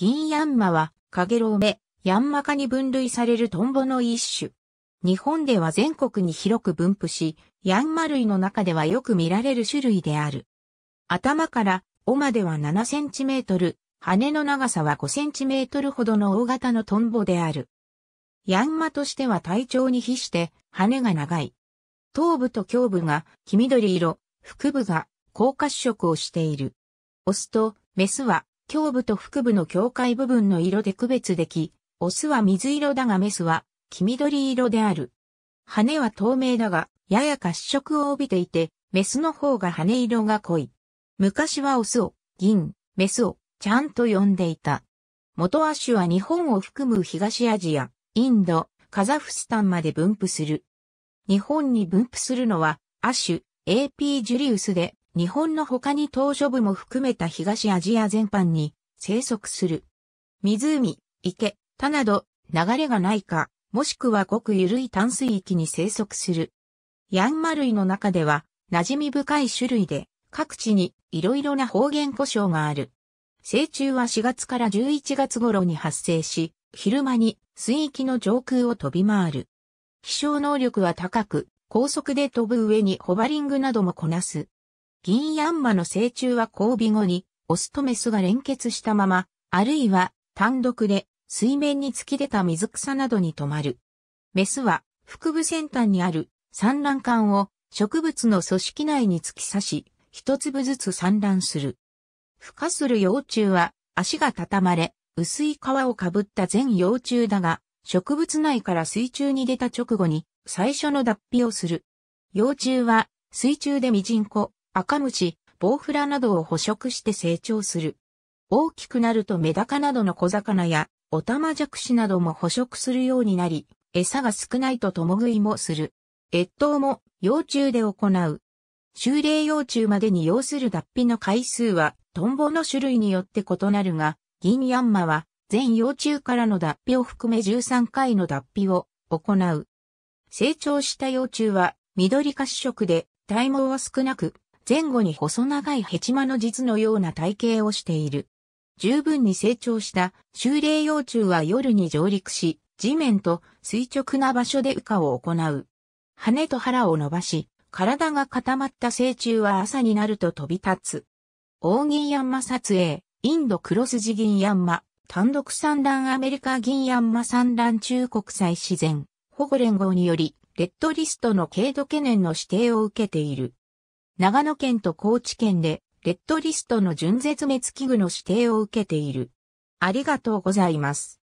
銀ヤンマは、カゲロウメ、ヤンマ科に分類されるトンボの一種。日本では全国に広く分布し、ヤンマ類の中ではよく見られる種類である。頭から尾までは7センチメートル、羽の長さは5センチメートルほどの大型のトンボである。ヤンマとしては体長に比して羽が長い。頭部と胸部が黄緑色、腹部が高褐色をしている。オスとメスは胸部と腹部の境界部分の色で区別でき、オスは水色だがメスは黄緑色である。羽は透明だが、やや褐色を帯びていて、メスの方が羽色が濃い。昔はオスを、銀、メスを、ちゃんと呼んでいた。元亜種は日本を含む東アジア、インド、カザフスタンまで分布する。日本に分布するのは、亜種、AP ジュリウスで、日本の他に島嶼部も含めた東アジア全般に生息する。湖、池、田など流れがないか、もしくはごく緩い淡水域に生息する。ヤンマ類の中では馴染み深い種類で各地に色々な方言故障がある。成虫は4月から11月頃に発生し、昼間に水域の上空を飛び回る。飛翔能力は高く、高速で飛ぶ上にホバリングなどもこなす。銀ヤンマの成虫は交尾後に、オスとメスが連結したまま、あるいは単独で水面に突き出た水草などに止まる。メスは腹部先端にある産卵管を植物の組織内に突き刺し、一粒ずつ産卵する。孵化する幼虫は足が畳まれ、薄い皮をかぶった全幼虫だが、植物内から水中に出た直後に最初の脱皮をする。幼虫は水中でミジンコ、赤虫、ボウフラなどを捕食して成長する。大きくなるとメダカなどの小魚や、オタマジャクシなども捕食するようになり、餌が少ないと共食いもする。越冬も幼虫で行う。修霊幼虫までに要する脱皮の回数は、トンボの種類によって異なるが、銀ヤンマは、全幼虫からの脱皮を含め13回の脱皮を行う。成長した幼虫は緑褐色で体毛は少なく、前後に細長いヘチマの実のような体型をしている。十分に成長した修霊幼虫は夜に上陸し、地面と垂直な場所で羽化を行う。羽と腹を伸ばし、体が固まった成虫は朝になると飛び立つ。大銀ヤンマ撮影、インドクロスジ銀ヤンマ、単独産卵アメリカ銀ヤンマ産卵中国際自然保護連合により、レッドリストの軽度懸念の指定を受けている。長野県と高知県で、レッドリストの準絶滅危惧の指定を受けている。ありがとうございます。